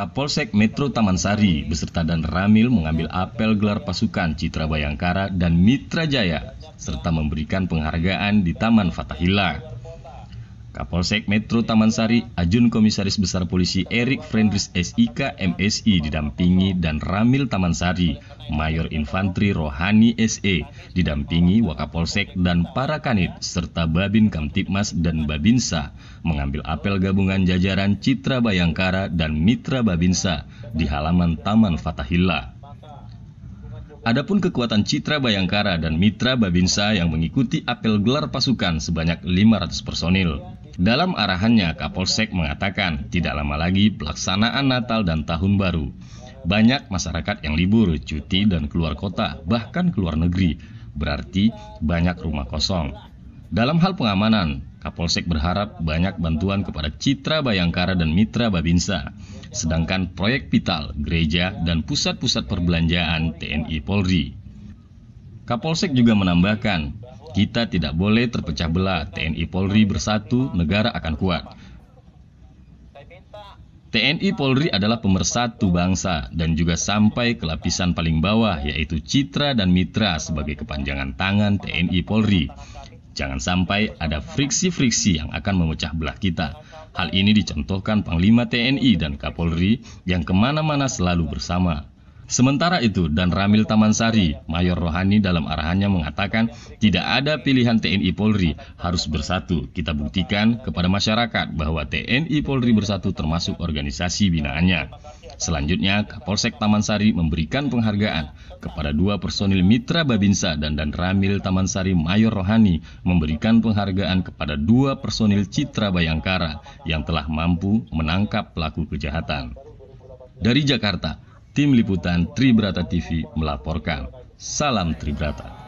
Kapolsek Metro Taman Sari beserta dan Ramil mengambil apel gelar pasukan Citra Bayangkara dan Mitra Jaya serta memberikan penghargaan di Taman Fatahila. Kapolsek Metro Taman Sari, Ajun Komisaris Besar Polisi Erik Frendris SIK MSI didampingi dan Ramil Taman Sari, Mayor Infantri Rohani SE didampingi Wakapolsek dan para kanit serta Babin Kamtipmas dan Babinsa mengambil apel gabungan jajaran Citra Bayangkara dan Mitra Babinsa di halaman Taman Fatahillah. Adapun kekuatan Citra Bayangkara dan Mitra Babinsa yang mengikuti apel gelar pasukan sebanyak 500 personil. Dalam arahannya, Kapolsek mengatakan tidak lama lagi pelaksanaan Natal dan Tahun Baru. Banyak masyarakat yang libur, cuti, dan keluar kota, bahkan keluar negeri. Berarti banyak rumah kosong. Dalam hal pengamanan, Kapolsek berharap banyak bantuan kepada Citra Bayangkara dan Mitra Babinsa. Sedangkan proyek Vital, gereja, dan pusat-pusat perbelanjaan TNI Polri. Kapolsek juga menambahkan, kita tidak boleh terpecah belah. TNI Polri bersatu, negara akan kuat. TNI Polri adalah pemersatu bangsa dan juga sampai ke lapisan paling bawah yaitu citra dan mitra sebagai kepanjangan tangan TNI Polri. Jangan sampai ada friksi-friksi yang akan memecah belah kita. Hal ini dicontohkan Panglima TNI dan Kapolri yang kemana-mana selalu bersama. Sementara itu, dan Ramil Tamansari, Mayor Rohani dalam arahannya mengatakan tidak ada pilihan TNI Polri harus bersatu. Kita buktikan kepada masyarakat bahwa TNI Polri bersatu termasuk organisasi binaannya. Selanjutnya, Kapolsek Tamansari memberikan penghargaan kepada dua personil mitra Babinsa dan dan Ramil Tamansari Mayor Rohani memberikan penghargaan kepada dua personil Citra Bayangkara yang telah mampu menangkap pelaku kejahatan. Dari Jakarta, Tim Liputan Tribrata TV melaporkan. Salam Tribrata.